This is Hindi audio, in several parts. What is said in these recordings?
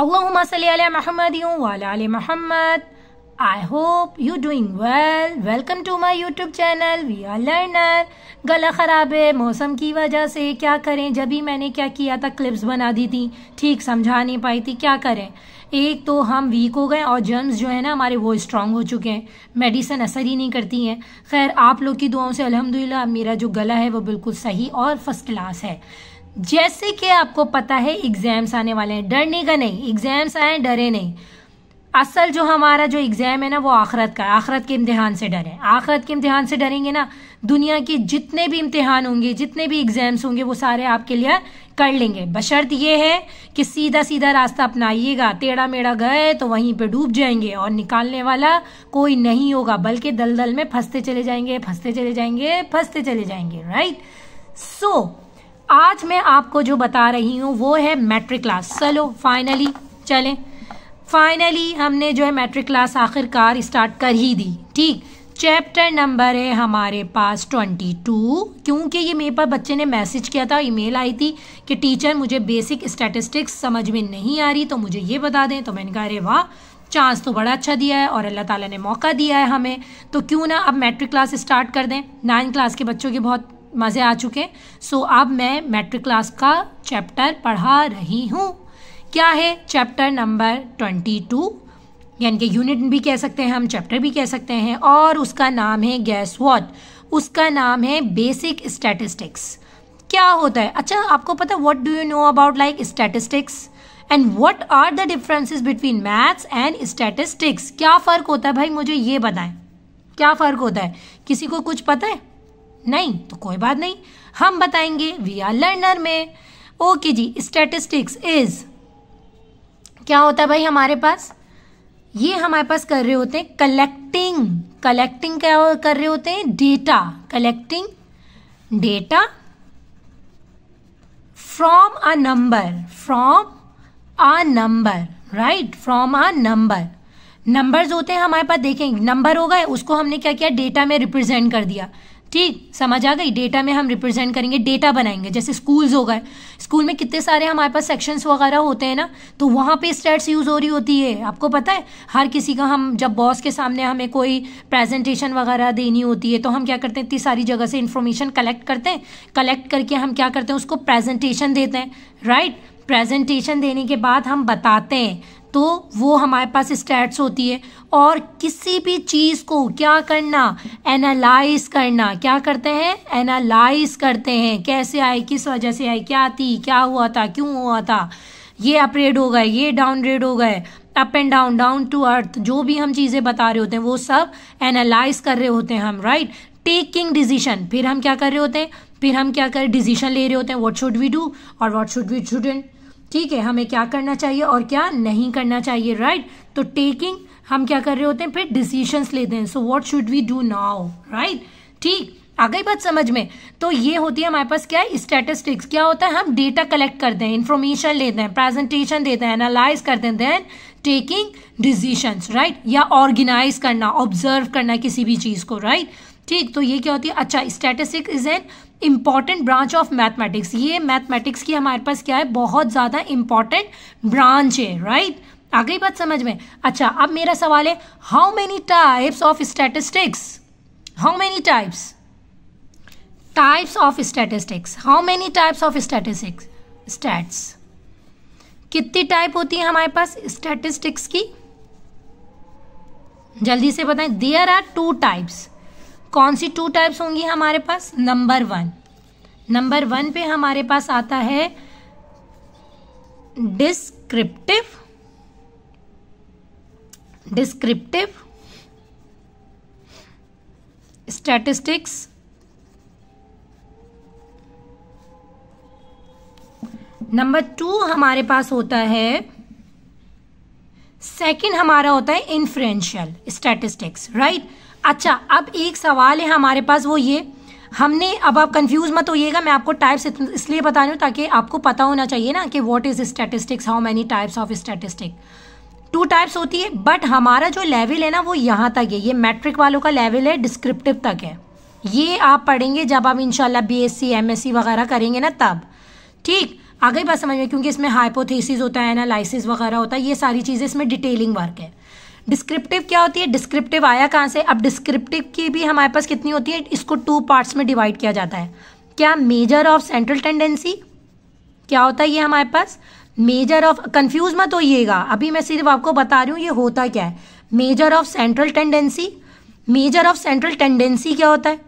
Allahumma salli ala Muhammadin wa ala ali Muhammad. I hope you doing well. Welcome to my YouTube channel. We are learner. गला ख़राब है मौसम की वजह से क्या करें जब भी मैंने क्या किया था क्लिप्स बना दी थी ठीक समझा नहीं पाई थी क्या करें एक तो हम वीक हो गए और जर्म्स जो है ना हमारे वो स्ट्रांग हो चुके हैं मेडिसिन असर ही नहीं करती हैं खैर आप लोग की दुआओं से अलहमदिल्ला मेरा जो गला है वो बिल्कुल सही और फर्स्ट क्लास है जैसे कि आपको पता है एग्जाम्स आने वाले हैं डरने का नहीं एग्जाम्स आए डरे नहीं असल जो हमारा जो एग्ज़ाम है ना वो आखरत का आखरत के इम्तिहान से डरे आखरत के इम्तिहान से डरेंगे ना दुनिया के जितने भी इम्तिहान होंगे जितने भी एग्ज़ाम्स होंगे वो सारे आपके लिए कर लेंगे बशर्त ये है कि सीधा सीधा रास्ता अपनाइएगा टेढ़ा मेढ़ा गए तो वहीं पे डूब जाएंगे और निकालने वाला कोई नहीं होगा बल्कि दलदल में फंसते चले जाएंगे फंसते चले जाएंगे फंसते चले जाएंगे राइट सो so, आज मैं आपको जो बता रही हूँ वो है मैट्रिक क्लास चलो फाइनली चलें फाइनली हमने जो है मैट्रिक क्लास आखिरकार स्टार्ट कर ही दी ठीक चैप्टर नंबर है हमारे पास ट्वेंटी टू क्योंकि ये मेरे पर बच्चे ने मैसेज किया था ईमेल आई थी कि टीचर मुझे बेसिक स्टैटिस्टिक्स समझ में नहीं आ रही तो मुझे ये बता दें तो मैंने कहा अरे वाह चांस तो बड़ा अच्छा दिया है और अल्लाह ताला ने मौका दिया है हमें तो क्यों ना अब मैट्रिक क्लास स्टार्ट कर दें नाइन क्लास के बच्चों की बहुत मज़े आ चुके सो अब मैं मैट्रिक क्लास का चैप्टर पढ़ा रही हूँ क्या है चैप्टर नंबर ट्वेंटी टू यानी कि यूनिट भी कह सकते हैं हम चैप्टर भी कह सकते हैं और उसका नाम है गैस वॉट उसका नाम है बेसिक स्टैटिस्टिक्स क्या होता है अच्छा आपको पता है what do you know about like statistics and what are the differences between maths and statistics क्या फ़र्क होता है भाई मुझे ये बताएं क्या फ़र्क होता है किसी को कुछ पता है नहीं तो कोई बात नहीं हम बताएंगे वी आर लर्नर में ओके जी स्टेटिस्टिक्स इज क्या होता है भाई हमारे पास ये हमारे पास कर रहे होते हैं कलेक्टिंग कलेक्टिंग क्या कर रहे होते हैं data collecting data from a number from a number right from a number numbers होते हैं हमारे पास देखेंगे नंबर होगा उसको हमने क्या किया डेटा में रिप्रेजेंट कर दिया ठीक समझ आ गई डेटा में हम रिप्रेजेंट करेंगे डेटा बनाएंगे जैसे स्कूल्स हो गए स्कूल में कितने सारे हमारे पास सेक्शंस वगैरह होते हैं ना तो वहाँ पे स्टेट्स यूज़ हो रही होती है आपको पता है हर किसी का हम जब बॉस के सामने हमें कोई प्रेजेंटेशन वगैरह देनी होती है तो हम क्या करते हैं इतनी सारी जगह से इन्फॉर्मेशन कलेक्ट करते हैं कलेक्ट करके हम क्या करते हैं उसको प्रेजेंटेशन देते हैं राइट प्रेजेंटेशन देने के बाद हम बताते हैं तो वो हमारे पास स्टैट्स होती है और किसी भी चीज़ को क्या करना एनालाइज करना क्या करते हैं एनालाइज करते हैं कैसे आए किस वजह से आए क्या थी क्या हुआ था क्यों हुआ था ये अपग्रेड हो गए ये डाउन रेड हो गए up and down down to earth जो भी हम चीज़ें बता रहे होते हैं वो सब एनालाइज कर रहे होते हैं हम राइट टेकिंग डिसीजन फिर हम क्या कर रहे होते हैं फिर हम क्या कर डिसीजन ले रहे होते हैं व्हाट शुड वी डू और व्हाट शुड वी शुडेंट ठीक है हमें क्या करना चाहिए और क्या नहीं करना चाहिए राइट right? तो टेकिंग हम क्या कर रहे होते हैं फिर डिसीशंस लेते हैं so what should we do now right ठीक आ गई बात समझ में तो ये होती है हमारे पास क्या है स्टेटिस्टिक्स क्या होता है हम डेटा कलेक्ट करते हैं इन्फॉर्मेशन लेते हैं प्रेजेंटेशन देते हैं एनालाइज करते हैं देन टेकिंग डिसीशंस राइट या ऑर्गेनाइज करना ऑब्जर्व करना किसी भी चीज को राइट right? ठीक तो ये क्या होती है अच्छा statistic is an important branch of mathematics ये मैथमेटिक्स की हमारे पास क्या है बहुत ज़्यादा इंपॉर्टेंट ब्रांच है राइट आगे बात समझ में अच्छा अब मेरा सवाल है how many types of statistics how many types types of statistics how many types of statistics stats कितनी टाइप होती है हमारे पास स्टेटिस्टिक्स की जल्दी से बताएं देयर आर टू टाइप्स कौन सी टू टाइप्स होंगी हमारे पास नंबर वन नंबर वन पे हमारे पास आता है descriptive descriptive statistics number two हमारे पास होता है सेकंड हमारा होता है इन्फ्लुएंशियल स्टैटिस्टिक्स राइट अच्छा अब एक सवाल है हमारे पास वो ये हमने अब आप कंफ्यूज मत होइएगा मैं आपको टाइप्स इसलिए बता रही हूँ ताकि आपको पता होना चाहिए ना कि what is statistics how many types of statistic two types होती है बट हमारा जो लेवल है ना वो यहाँ तक है ये मैट्रिक वालों का लेवल है डिस्क्रिप्टिव तक है ये आप पढ़ेंगे जब आप इनशाला B S C M S C वगैरह करेंगे ना तब ठीक आगे बात समझ में क्योंकि इसमें हाइपोथेसिस होता है एनालिसिस वगैरह होता है ये सारी चीज़ें इसमें डिटेलिंग वर्क है डिस्क्रिप्टिव क्या होती है डिस्क्रिप्टिव आया कहाँ से अब डिस्क्रिप्टिव की भी हमारे पास कितनी होती है इसको टू पार्ट्स में डिवाइड किया जाता है क्या मेजर ऑफ सेंट्रल टेंडेंसी क्या होता है ये हमारे पास मेजर ऑफ कंफ्यूज मत होइएगा अभी मैं सिर्फ आपको बता रही हूँ ये होता क्या है measure of central tendency measure of central tendency क्या होता है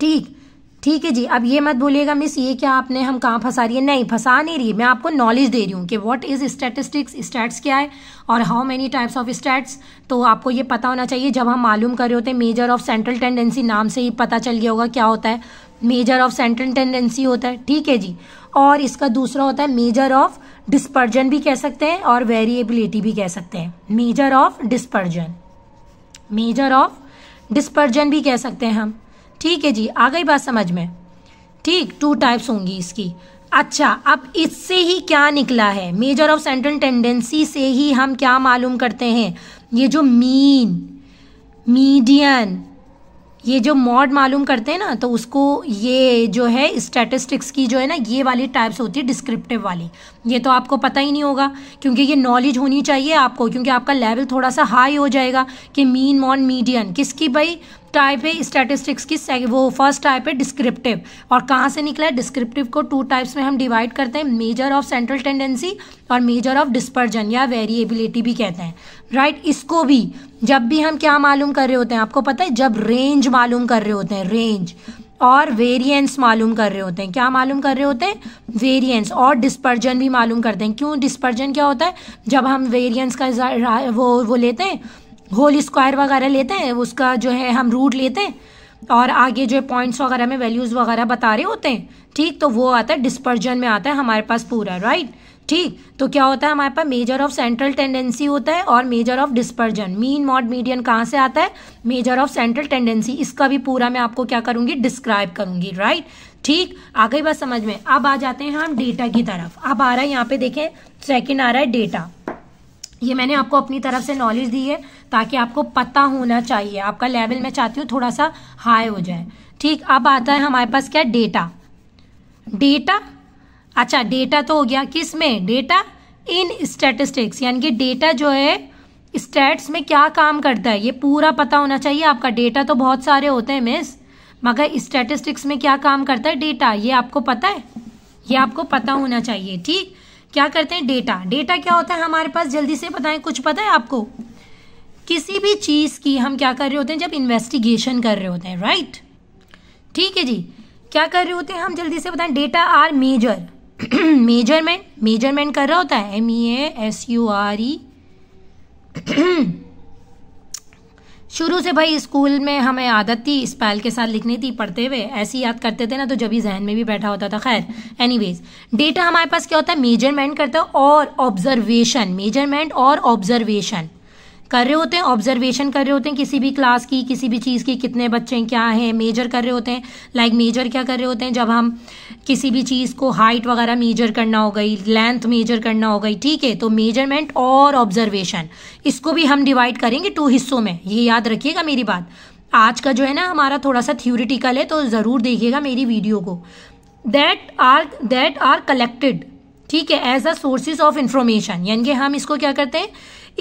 ठीक ठीक है जी अब ये मत बोलिएगा मिस ये क्या आपने हम कहाँ फंसा रही है नहीं फंसा नहीं रही है मैं आपको नॉलेज दे रही हूँ कि व्हाट इज स्टैटिस्टिक्स स्टैट्स क्या है और how many types of stats तो आपको ये पता होना चाहिए जब हम मालूम कर रहे होते हैं मेजर ऑफ सेंट्रल टेंडेंसी नाम से ही पता चल गया होगा क्या होता है मेजर ऑफ सेंट्रल टेंडेंसी होता है ठीक है जी और इसका दूसरा होता है मेजर ऑफ डिस्पर्जन भी कह सकते हैं और वेरिएबिलिटी भी कह सकते हैं measure of dispersion measure of dispersion भी कह सकते हैं हम ठीक है जी आ गई बात समझ में ठीक टू टाइप्स होंगी इसकी अच्छा अब इससे ही क्या निकला है मेजर ऑफ सेंट्रल टेंडेंसी से ही हम क्या मालूम करते हैं ये जो मीन मीडियन ये जो मॉड मालूम करते हैं ना तो उसको ये जो है स्टैटिस्टिक्स की जो है ना ये वाली टाइप्स होती है डिस्क्रिप्टिव वाली ये तो आपको पता ही नहीं होगा क्योंकि ये नॉलेज होनी चाहिए आपको क्योंकि आपका लेवल थोड़ा सा हाई हो जाएगा कि मीन मॉड मीडियन किसकी भाई टाइप है स्टैटिस्टिक्स की वो फर्स्ट टाइप है डिस्क्रिप्टिव और कहाँ से निकला है डिस्क्रिप्टिव को टू टाइप्स में हम डिवाइड करते हैं मेजर ऑफ सेंट्रल टेंडेंसी और मेजर ऑफ डिस्पर्जन या वेरिएबिलिटी भी कहते हैं राइट right? इसको भी जब भी हम क्या मालूम कर रहे होते हैं आपको पता है जब रेंज मालूम कर रहे होते हैं रेंज और वेरिएंस मालूम कर रहे होते हैं क्या मालूम कर रहे होते हैं वेरिएंस और डिस्पर्जन भी मालूम करते हैं क्यों डिस्पर्जन क्या होता है जब हम वेरिएंस का वो वो लेते हैं होल स्क्वायर वगैरह लेते हैं उसका जो है हम रूट लेते हैं और आगे जो है पॉइंट्स वगैरह में वैल्यूज़ वगैरह बता रहे होते हैं ठीक तो वो आता है डिस्पर्जन में आता है हमारे पास पूरा राइट ठीक तो क्या होता है हमारे पास मेजर ऑफ सेंट्रल टेंडेंसी होता है और measure of dispersion mean mode median कहाँ से आता है मेजर ऑफ सेंट्रल टेंडेंसी इसका भी पूरा मैं आपको क्या करूँगी डिस्क्राइब करूँगी राइट ठीक आ गई बात समझ में अब आ जाते हैं हम डेटा की तरफ अब आ रहा है यहाँ पे देखें सेकेंड आ रहा है डेटा ये मैंने आपको अपनी तरफ से नॉलेज दी है ताकि आपको पता होना चाहिए आपका लेवल मैं चाहती हूँ थोड़ा सा हाई हो जाए ठीक अब आता है हमारे पास क्या डेटा डेटा अच्छा डेटा तो हो गया किस में डेटा इन स्टेटिस्टिक्स यानी कि डेटा जो है स्टेट्स में क्या काम करता है ये पूरा पता होना चाहिए आपका डेटा तो बहुत सारे होते हैं मिस मगर स्टेटिस्टिक्स में क्या काम करता है डेटा ये आपको पता है ये आपको पता होना चाहिए ठीक क्या करते हैं डेटा डेटा क्या होता है हमारे पास जल्दी से बताएं कुछ पता है आपको किसी भी चीज़ की हम क्या कर रहे होते हैं जब इन्वेस्टिगेशन कर रहे होते हैं राइट ठीक है जी क्या कर रहे होते हैं हम जल्दी से बताएं data are measure measurement measurement कर रहा होता है M E S U R E शुरू से भाई स्कूल में हमें आदत थी स्पेल के साथ लिखनी थी पढ़ते हुए ऐसी याद करते थे ना तो जब ही जहन में भी बैठा होता था खैर वेज़ डेटा हमारे पास क्या होता है मेजरमेंट करता है और ऑब्जर्वेशन मेजरमेंट और ऑब्जर्वेशन कर रहे होते हैं ऑब्जर्वेशन कर रहे होते हैं किसी भी क्लास की किसी भी चीज़ की कितने बच्चे क्या हैं मेजर कर रहे होते हैं लाइक like मेजर क्या कर रहे होते हैं जब हम किसी भी चीज़ को हाइट वगैरह मेजर करना हो गई लेंथ मेजर करना हो गई ठीक है तो मेजरमेंट और ऑब्जर्वेशन इसको भी हम डिवाइड करेंगे टू हिस्सों में ये याद रखिएगा मेरी बात आज का जो है ना हमारा थोड़ा सा थ्योरिटिकल है तो ज़रूर देखिएगा मेरी वीडियो को that are that are collected ठीक है as a sources of information यानी कि हम इसको क्या करते हैं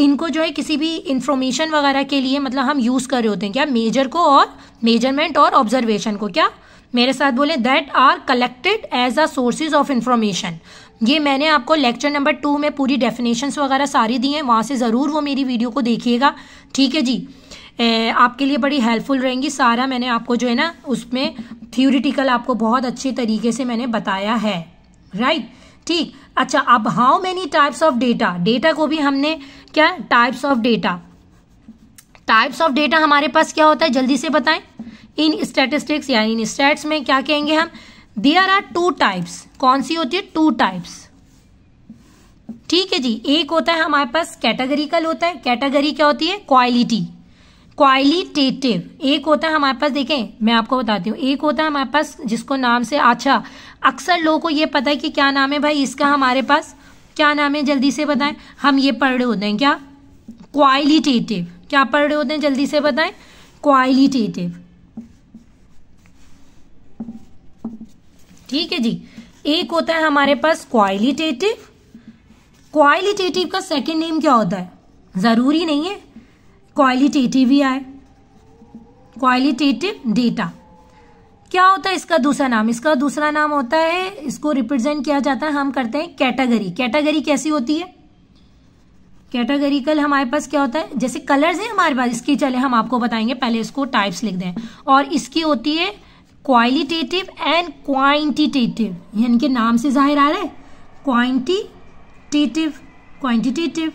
इनको जो है किसी भी इंफॉर्मेशन वगैरह के लिए मतलब हम यूज़ कर रहे होते हैं क्या मेजर को और मेजरमेंट और ऑब्जर्वेशन को क्या मेरे साथ बोले that are collected as a sources of information ये मैंने आपको लेक्चर नंबर टू में पूरी डेफिनेशंस वगैरह सारी दी हैं वहाँ से ज़रूर वो मेरी वीडियो को देखिएगा ठीक है जी ए, आपके लिए बड़ी हेल्पफुल रहेंगी सारा मैंने आपको जो है ना उसमें थ्योरिटिकल आपको बहुत अच्छे तरीके से मैंने बताया है राइट right? ठीक अच्छा अब how many types of data data को भी हमने क्या types of data types of data हमारे पास क्या होता है जल्दी से बताएं इन स्टेटिस्टिक्स या इन स्टेट्स में क्या कहेंगे हम देयर आर टू टाइप्स कौन सी होती है टू टाइप्स ठीक है जी एक होता है हमारे पास कैटेगरीकल होता है कैटेगरी क्या होती है क्वालिटी क्वालिटेटिव एक होता है हमारे पास देखें मैं आपको बताती हूँ एक होता है हमारे पास जिसको नाम से अच्छा अक्सर लोगों को ये पता है कि क्या नाम है भाई इसका हमारे पास क्या नाम है जल्दी से बताएं हम ये पढ़ रहे होते हैं क्या क्वालिटेटिव क्या पढ़ रहे होते हैं जल्दी से बताएं क्वालिटेटिव ठीक है जी एक होता है हमारे पास क्वालिटेटिव क्वालिटेटिव का सेकेंड नेम क्या होता है ज़रूरी नहीं है क्वालिटेटिव ही आए क्वालिटेटिव डेटा क्या होता है इसका दूसरा नाम इसका दूसरा नाम होता है इसको रिप्रेजेंट किया जाता है हम करते हैं कैटेगरी कैटेगरी कैसी होती है कैटेगरिकल हमारे पास क्या होता है जैसे कलर्स हैं हमारे पास इसकी चले हम आपको बताएंगे पहले इसको टाइप्स लिख दें और इसकी होती है क्वालिटेटिव एंड क्वांटिटेटिव कि नाम से जाहिर आ रहा है क्वांटिटेटिव क्वांटिटेटिव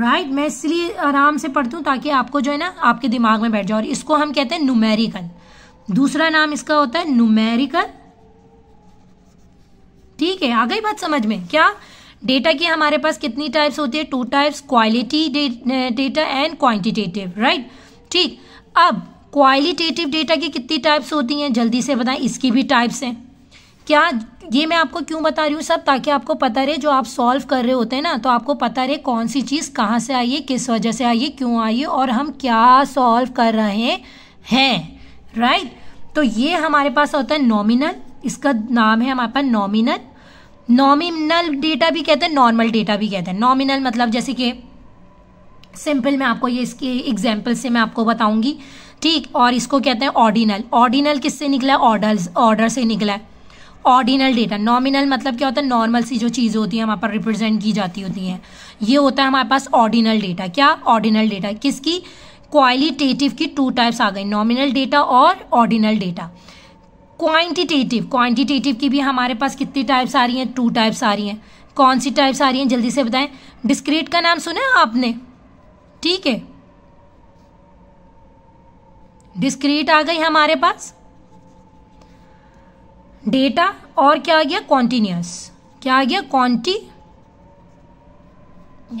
राइट मैं इसलिए आराम से पढ़ती हूँ ताकि आपको जो है ना आपके दिमाग में बैठ जाए और इसको हम कहते हैं न्यूमेरिकल दूसरा नाम इसका होता है न्यूमेरिकल ठीक है आ गई बात समझ में क्या डेटा की हमारे पास कितनी टाइप्स होती है two types quality data and quantitative right ठीक अब क्वालिटेटिव डेटा की कितनी टाइप्स होती हैं जल्दी से बताएं इसकी भी टाइप्स हैं क्या ये मैं आपको क्यों बता रही हूँ सब ताकि आपको पता रहे जो आप सॉल्व कर रहे होते हैं ना तो आपको पता रहे कौन सी चीज़ कहाँ से आई है किस वजह से आई है क्यों आई है और हम क्या सॉल्व कर रहे हैं राइट right? तो ये हमारे पास होता है नॉमिनल इसका नाम है हमारे पास नॉमिनल नॉमिनल डेटा भी कहते हैं नॉर्मल डेटा भी कहते हैं नॉमिनल मतलब जैसे कि सिंपल मैं आपको ये इसके एग्जाम्पल से मैं आपको बताऊंगी ठीक और इसको कहते हैं ऑर्डिनल ऑर्डिनल किससे निकला है ऑर्डर ऑर्डर से निकला है ऑर्डिनल डेटा नॉमिनल मतलब क्या होता है नॉर्मल सी जो चीज़ होती है हमारे पास रिप्रेजेंट की जाती होती हैं ये होता है हमारे पास ऑर्डिनल डेटा क्या ऑर्डिनल डेटा किसकी क्वालिटेटिव की टू टाइप्स आ गई नॉमिनल डेटा और ऑर्डिनल डेटा क्वांटिटेटिव क्वांटिटेटिव की भी हमारे पास कितनी टाइप्स आ रही हैं टू टाइप्स आ रही हैं कौन सी टाइप्स आ रही हैं जल्दी से बताएं डिस्क्रीट का नाम सुना है आपने ठीक है डिस्क्रीट आ गई हमारे पास डेटा और क्या आ गया कॉन्टीन्यूस क्या आ गया क्वांटी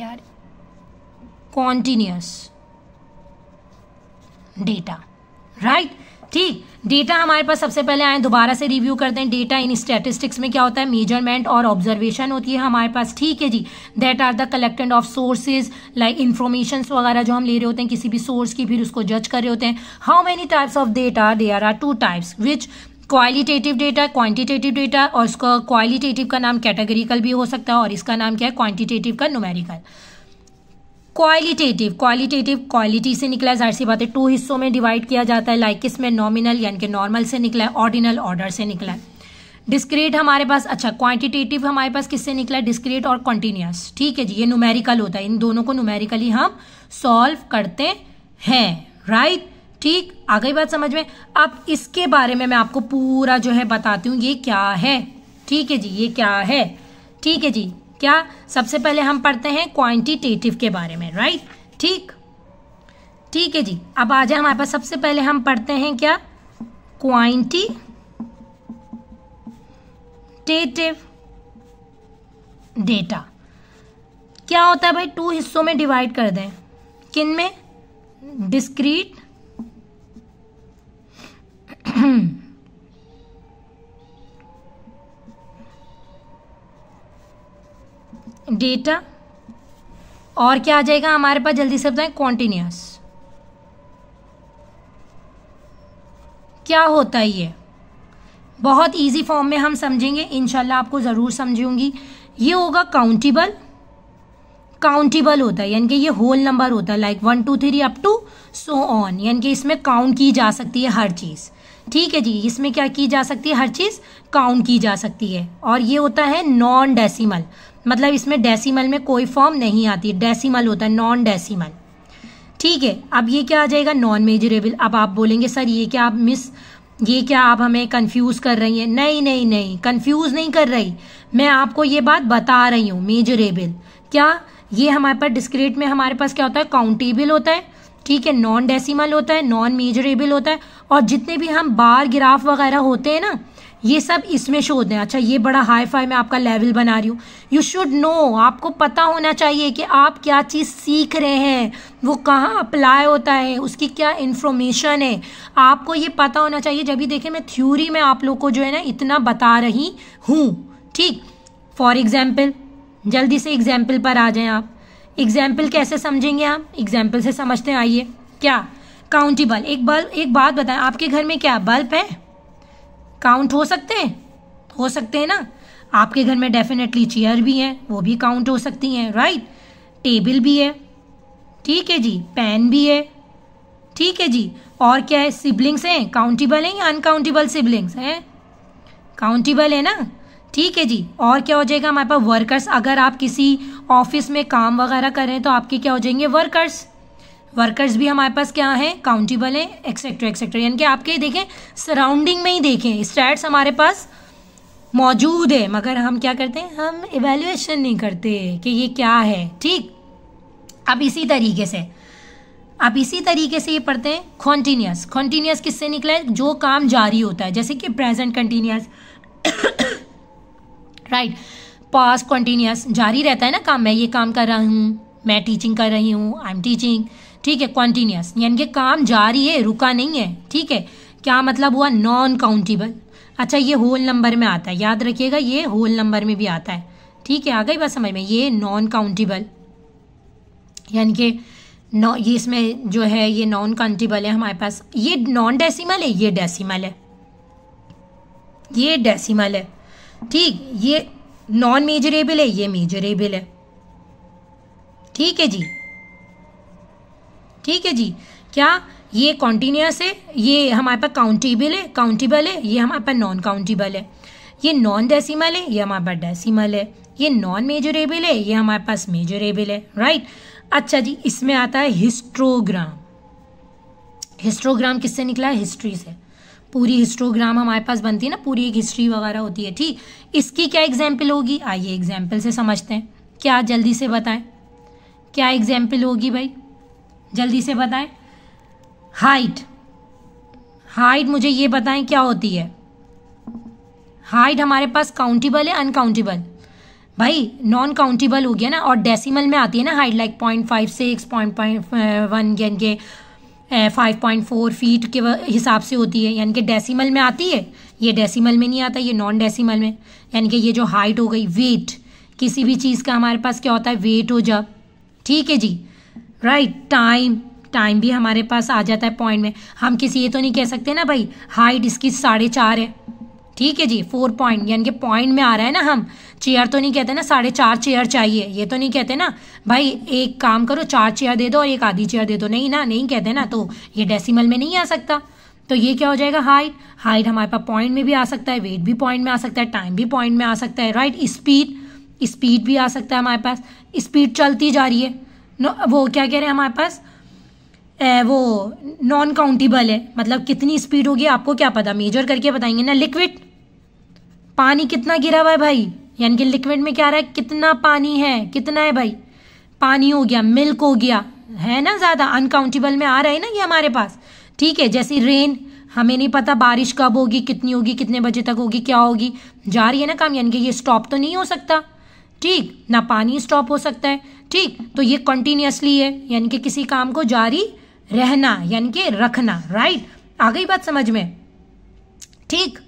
यार कॉन्टीन्यूस डेटा राइट ठीक डेटा हमारे पास सबसे पहले आए दोबारा से रिव्यू करते हैं डेटा इन स्टेटिस्टिक्स में क्या होता है मेजरमेंट और ऑब्जर्वेशन होती है हमारे पास ठीक है जी that are the collected of sources like information वगैरह जो हम ले रहे होते हैं किसी भी सोर्स की फिर उसको जज कर रहे होते हैं how many types of data they are are two types which qualitative data quantitative data और उसका क्वालिटेटिव का नाम कैटेगरिकल भी हो सकता है और इसका नाम क्या है क्वांटिटेटिव का नोमेरिकल क्वालिटेटिव क्वालिटेटिव क्वालिटी से निकला है जाहिर सी बात है टू हिस्सों में डिवाइड किया जाता है लाइक इसमें नॉमिनल यानी कि नॉर्मल से निकला है ऑर्डिनल ऑर्डर से निकला है डिस्क्रीट हमारे पास अच्छा क्वांटिटेटिव हमारे पास किससे निकला है डिस्क्रीट और कॉन्टिन्यूस ठीक है जी ये न्यूमेरिकल होता है इन दोनों को न्यूमेरिकली हम सॉल्व करते हैं राइट ठीक आ गई बात समझ में अब इसके बारे में मैं आपको पूरा जो है बताती हूँ ये क्या है ठीक है जी ये क्या है ठीक है जी क्या सबसे पहले हम पढ़ते हैं क्वांटिटेटिव के बारे में राइट ठीक ठीक है जी अब आ जाए हमारे पास सबसे पहले हम पढ़ते हैं क्या क्वांटी टेटिव डेटा क्या होता है भाई टू हिस्सों में डिवाइड कर दें किन में डिस्क्रीट डेटा और क्या आ जाएगा हमारे पास जल्दी से बताएं कॉन्टीन्यूस क्या होता है ये बहुत इजी फॉर्म में हम समझेंगे इनशाला आपको ज़रूर समझूंगी ये होगा काउंटेबल काउंटेबल होता है यानी कि ये होल नंबर होता है like one two three up to so on यानी कि इसमें काउंट की जा सकती है हर चीज़ ठीक है जी इसमें क्या की जा सकती है हर चीज़ काउंट की जा सकती है और ये होता है नॉन डेसिमल मतलब इसमें डेसिमल में कोई फॉर्म नहीं आती डेसिमल होता है नॉन डेसिमल ठीक है अब ये क्या आ जाएगा नॉन मेजरेबल अब आप बोलेंगे सर ये क्या आप मिस ये क्या आप हमें कंफ्यूज कर रही हैं नहीं नहीं नहीं कंफ्यूज नहीं कर रही मैं आपको ये बात बता रही हूँ मेजरेबल क्या ये हमारे पास डिस्क्रेट में हमारे पास क्या होता है काउंटेबल होता है ठीक है नॉन डेसिमल होता है नॉन मेजरेबल होता है और जितने भी हम बार ग्राफ वगैरह होते हैं ना ये सब इसमें शो होते हैं अच्छा ये बड़ा हाई फाई मैं आपका लेवल बना रही हूँ यू शुड नो आपको पता होना चाहिए कि आप क्या चीज़ सीख रहे हैं वो कहाँ अप्लाई होता है उसकी क्या इन्फॉर्मेशन है आपको ये पता होना चाहिए जब भी देखें मैं थ्योरी में आप लोग को जो है ना इतना बता रही हूँ ठीक फॉर एग्ज़ाम्पल जल्दी से एग्ज़ाम्पल पर आ जाएं आप एग्जाम्पल कैसे समझेंगे आप एग्जाम्पल से समझते आइए क्या काउंटी बल्ब एक बल्ब एक बात बताएं आपके घर में क्या बल्ब है काउंट हो सकते हैं हो सकते हैं ना आपके घर में डेफिनेटली चेयर भी है वो भी काउंट हो सकती हैं राइट टेबल भी है ठीक है जी पेन भी है ठीक है जी और क्या है सिबलिंग्स हैं काउंटेबल हैं या अनकाउंटेबल सिबलिंग्स हैं काउंटेबल है ना ठीक है जी और क्या हो जाएगा हमारे पास वर्कर्स अगर आप किसी ऑफिस में काम वगैरह करें तो आपके क्या हो जाएंगे वर्कर्स वर्कर्स भी हमारे पास क्या हैं काउंटेबल हैं एक्सेट्रा एक्सेट्रा यानी कि आपके देखें सराउंडिंग में ही देखें स्टैट्स हमारे पास मौजूद है मगर हम क्या करते हैं हम इवेल्युएशन नहीं करते कि ये क्या है ठीक अब इसी तरीके से आप इसी तरीके से ये पढ़ते हैं कॉन्टीन्यूस कॉन्टीन्यूस किससे निकला है जो काम जारी होता है जैसे कि present continuous right past continuous जारी रहता है ना काम मैं ये काम कर रहा हूँ मैं टीचिंग कर रही हूँ आई एम टीचिंग ठीक है कॉन्टीन्यूस यानी कि काम जारी है रुका नहीं है ठीक है क्या मतलब हुआ नॉन काउंटेबल अच्छा ये होल नंबर में आता है याद रखिएगा ये होल नंबर में भी आता है ठीक है आ गई बात समझ में ये नॉन काउंटेबल यानी कि नॉ ये इसमें जो है ये नॉन काउंटेबल है हमारे पास ये नॉन डेसिमल है ये डेसिमल है ये डेसिमल है ठीक ये नॉन मेजरेबल है ये मेजरेबल है ठीक है जी ठीक है जी क्या ये कॉन्टीन्यूस है ये हमारे पास काउंटेबल है काउंटेबल है ये हमारे पास नॉन काउंटेबल है ये नॉन डेसिमल है ये हमारे पास डेसिमल है ये नॉन मेजरेबल है ये हमारे पास मेजरेबल है राइट अच्छा जी इसमें आता है हिस्ट्रोग्राम हिस्ट्रोग्राम किससे निकला है हिस्ट्री से पूरी हिस्टोग्राम हमारे पास बनती है ना पूरी एक हिस्ट्री वगैरह होती है ठीक इसकी क्या एग्जाम्पल होगी आइए एग्जाम्पल से समझते हैं क्या जल्दी से बताएं क्या एग्जाम्पल होगी भाई जल्दी से बताएं हाइट हाइट मुझे ये बताएं क्या होती है हाइट हमारे पास काउंटेबल है अनकाउंटेबल भाई नॉन काउंटेबल हो गया ना और डेसिमल में आती है ना height like point five six point point one गेन के फाइव पॉइंट फोर फीट के हिसाब से होती है यानी कि डेसिमल में आती है ये डेसिमल में नहीं आता ये नॉन डेसिमल में यानी कि ये जो हाइट हो गई वेट किसी भी चीज़ का हमारे पास क्या होता है वेट हो जा ठीक है जी राइट टाइम टाइम भी हमारे पास आ जाता है पॉइंट में हम किसी ये तो नहीं कह सकते ना भाई हाइट इसकी साढ़े चार है ठीक है जी फोर पॉइंट यानी कि पॉइंट में आ रहा है ना हम चेयर तो नहीं कहते ना साढ़े चार चेयर चाहिए ये तो नहीं कहते ना भाई एक काम करो चार चेयर दे दो और एक आधी चेयर दे दो नहीं ना नहीं कहते ना तो ये डेसिमल में नहीं आ सकता तो ये क्या हो जाएगा हाइट हाइट हमारे पास पॉइंट में भी आ सकता है वेट भी पॉइंट में आ सकता है टाइम भी पॉइंट में आ सकता है राइट स्पीड स्पीड भी आ सकता है हमारे पास स्पीड चलती जा रही है नो वो क्या कह रहे हैं हमारे पास ए, वो नॉन काउंटेबल है मतलब कितनी स्पीड होगी आपको क्या पता मेजर करके बताएंगे ना लिक्विड पानी कितना गिरा हुआ है भाई यानी कि लिक्विड में क्या रहा है कितना पानी है कितना है भाई पानी हो गया मिल्क हो गया है ना ज़्यादा अनकाउंटेबल में आ रहा है ना ये हमारे पास ठीक है जैसे रेन हमें नहीं पता बारिश कब होगी कितनी होगी कितने बजे तक होगी क्या होगी जा रही है ना काम यानी कि ये स्टॉप तो नहीं हो सकता ठीक ना पानी स्टॉप हो सकता है ठीक तो ये कंटिन्यूसली है यानी कि किसी काम को जारी रहना यानी कि रखना राइट आ गई बात समझ में ठीक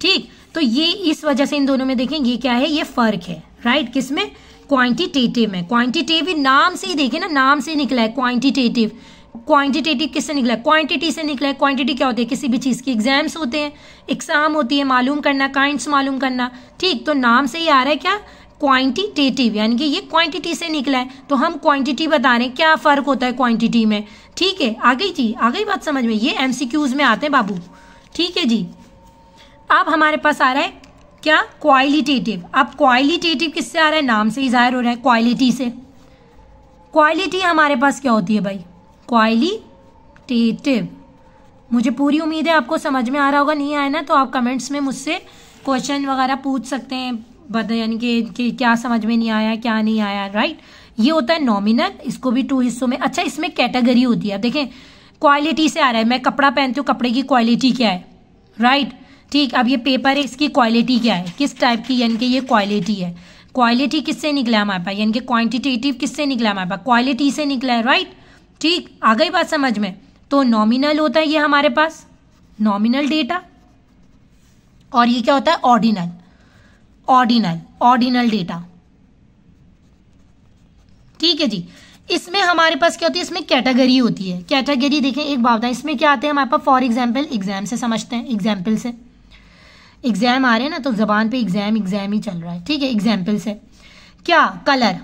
ठीक तो ये इस वजह से इन दोनों में देखें ये क्या है ये फर्क है राइट किस में क्वांटिटेटिव में क्वांटिटेटिव नाम से ही देखें ना नाम से निकला है क्वांटिटेटिव क्वांटिटेटिव किससे निकला है क्वांटिटी से निकला है क्वांटिटी क्या होती है किसी भी चीज़ की एग्जाम्स होते हैं एग्जाम होती है मालूम करना काइंड्स मालूम करना ठीक तो नाम से ही आ रहा है क्या क्वांटिटेटिव यानी कि ये क्वांटिटी से निकला है तो हम क्वांटिटी बता रहे हैं क्या फ़र्क होता है क्वांटिटी में ठीक है आ गई जी आ गई बात समझ में ये एमसीक्यूज में आते हैं बाबू ठीक है जी अब हमारे पास आ रहा है क्या क्वालिटेटिव अब क्वालिटेटिव किससे आ रहा है नाम से ही जाहिर हो रहा है क्वालिटी से क्वालिटी हमारे पास क्या होती है भाई क्वालिटेटिव मुझे पूरी उम्मीद है आपको समझ में आ रहा होगा नहीं आया ना तो आप कमेंट्स में मुझसे क्वेश्चन वगैरह पूछ सकते हैं बता यानी कि, कि क्या समझ में नहीं आया क्या नहीं आया राइट ये होता है नॉमिनल इसको भी टू हिस्सों में अच्छा इसमें कैटेगरी होती है देखें क्वालिटी से आ रहा है मैं कपड़ा पहनती हूँ कपड़े की क्वालिटी क्या है राइट right? ठीक अब ये पेपर है इसकी क्वालिटी क्या है किस टाइप की यानी कि ये क्वालिटी है क्वालिटी किससे निकला हमारे पास यानी कि क्वांटिटेटिव किससे निकला हमारे पास क्वालिटी से निकला है राइट ठीक आ गई बात समझ में तो नॉमिनल होता है ये हमारे पास नॉमिनल डेटा और ये क्या होता है ऑर्डिनल ऑर्डिनल ऑर्डिनल डेटा ठीक है जी इसमें हमारे पास क्या होती है इसमें कैटेगरी होती है कैटेगरी देखें एक बात है इसमें क्या आते हैं हमारे पास फॉर एग्जाम्पल एग्जाम से समझते हैं एग्जाम्पल से एग्ज़ाम आ रहे हैं ना तो ज़बान पे एग्ज़ाम एग्ज़ाम ही चल रहा है ठीक है एग्जाम्पल से क्या कलर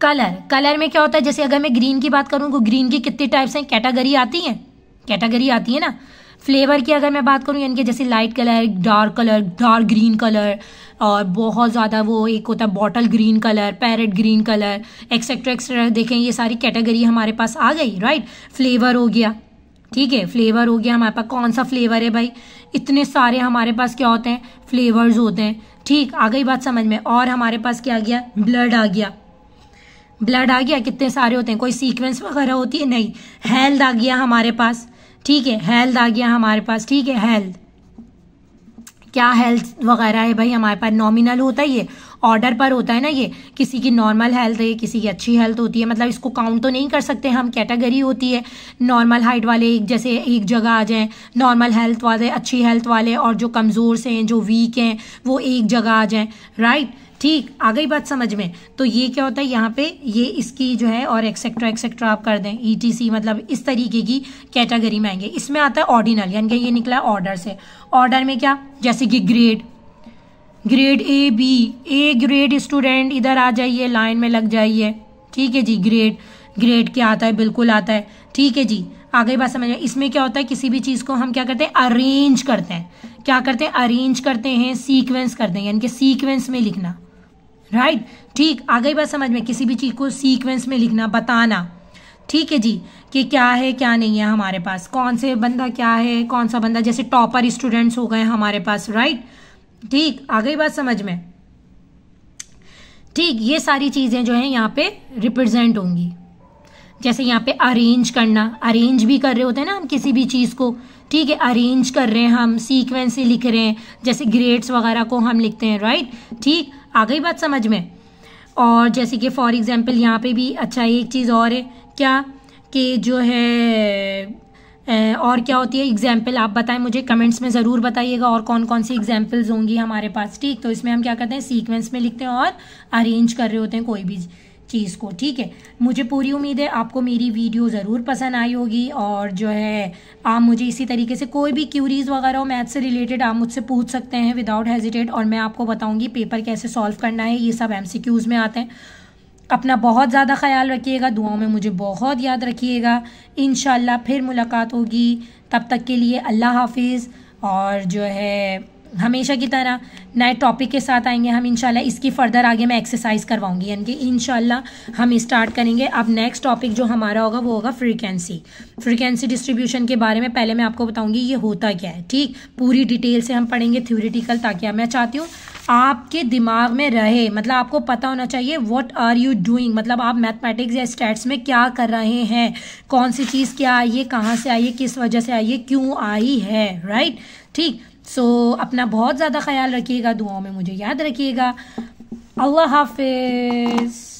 कलर कलर में क्या होता है जैसे अगर मैं ग्रीन की बात करूँ तो ग्रीन की कितनी टाइप्स हैं कैटेगरी आती है कैटेगरी आती है ना फ्लेवर की अगर मैं बात करूँ यानी कि जैसे light colour dark colour dark green colour और बहुत ज़्यादा वो एक होता है bottle green colour parrot green colour etcetera etcetera देखें ये सारी कैटेगरी हमारे पास आ गई राइट फ्लेवर हो गया ठीक है फ्लेवर हो गया हमारे पास कौन सा फ्लेवर है भाई इतने सारे हमारे पास क्या होते हैं फ्लेवर्स होते हैं ठीक आ गई बात समझ में और हमारे पास क्या आ गया ब्लड आ गया ब्लड आ गया कितने सारे होते हैं कोई सीक्वेंस वगैरह होती है नहीं हेल्थ आ गया हमारे पास ठीक है हेल्थ आ गया हमारे पास ठीक है हेल्थ क्या हेल्थ वगैरह है भाई हमारे पास नॉमिनल होता ही है ऑर्डर पर होता है ना ये किसी की नॉर्मल हेल्थ है किसी की अच्छी हेल्थ होती है मतलब इसको काउंट तो नहीं कर सकते हम कैटेगरी होती है नॉर्मल हाइट वाले एक जैसे एक जगह आ जाएं नॉर्मल हेल्थ वाले अच्छी हेल्थ वाले और जो कमज़ोर से हैं जो वीक हैं वो एक जगह आ जाएं राइट ठीक आ गई बात समझ में तो ये क्या होता है यहाँ पे ये इसकी जो है और एक्सेट्रा एक्सेट्रा आप कर दें ईटीसी e मतलब इस तरीके की कैटेगरी में आएंगे इसमें आता है ऑर्डिनल यानी कि ये निकला ऑर्डर से ऑर्डर में क्या जैसे कि grade grade A B A grade student इधर आ जाइए लाइन में लग जाइए ठीक है जी ग्रेड ग्रेड क्या आता है बिल्कुल आता है ठीक है जी आगे बात समझ में इसमें क्या होता है किसी भी चीज़ को हम क्या करते हैं अरेंज करते हैं क्या करते हैं अरेंज करते हैं सीक्वेंस करते हैं यानी कि सीक्वेंस में लिखना राइट ठीक आ गई बात समझ में किसी भी चीज़ को सीक्वेंस में लिखना बताना ठीक है जी कि क्या है क्या नहीं है हमारे पास कौन से बंदा क्या है कौन सा बंदा जैसे टॉपर स्टूडेंट्स हो गए हमारे पास राइट right? ठीक आ गई बात समझ में ठीक ये सारी चीज़ें जो है यहाँ पे रिप्रेजेंट होंगी जैसे यहाँ पे अरेंज करना अरेंज भी कर रहे होते हैं ना हम किसी भी चीज़ को ठीक है अरेंज कर रहे हैं हम सीक्वेंस से लिख रहे हैं जैसे ग्रेड्स वगैरह को हम लिखते हैं राइट ठीक आ गई बात समझ में और जैसे कि फॉर एग्जांपल यहाँ पे भी अच्छा एक चीज़ और है क्या कि जो है और क्या होती है एग्जाम्पल आप बताएं मुझे कमेंट्स में ज़रूर बताइएगा और कौन कौन सी एग्जाम्पल्स होंगी हमारे पास ठीक तो इसमें हम क्या करते हैं सीक्वेंस में लिखते हैं और अरेंज कर रहे होते हैं कोई भी चीज़ को ठीक है मुझे पूरी उम्मीद है आपको मेरी वीडियो ज़रूर पसंद आई होगी और जो है आप मुझे इसी तरीके से कोई भी क्यूरीज वगैरह हो मैथ से रिलेटेड आप मुझसे पूछ सकते हैं विदाउट हेजिटेट और मैं आपको बताऊंगी पेपर कैसे सॉल्व करना है ये सब एम में आते हैं अपना बहुत ज़्यादा ख्याल रखिएगा दुआओं में मुझे बहुत याद रखिएगा इन फिर मुलाकात होगी तब तक के लिए अल्लाह हाफिज़ और जो है हमेशा की तरह नए टॉपिक के साथ आएंगे हम इन इसकी फ़र्दर आगे मैं एक्सरसाइज करवाऊंगी यानी कि इन हम स्टार्ट करेंगे अब नेक्स्ट टॉपिक जो हमारा होगा वो होगा फ्रीक्वेंसी फ्रीक्वेंसी डिस्ट्रीब्यूशन के बारे में पहले मैं आपको बताऊंगी ये होता क्या है ठीक पूरी डिटेल से हम पढ़ेंगे थ्योरेटिकल ताकि मैं चाहती हूँ आपके दिमाग में रहे मतलब आपको पता होना चाहिए व्हाट आर यू डूइंग मतलब आप मैथमेटिक्स या स्टैट्स में क्या कर रहे हैं कौन सी चीज़ क्या आई है कहाँ से आई है किस वजह से आई है क्यों आई है राइट ठीक सो अपना बहुत ज़्यादा ख्याल रखिएगा दुआओं में मुझे याद रखिएगा अल्लाह हाफिज़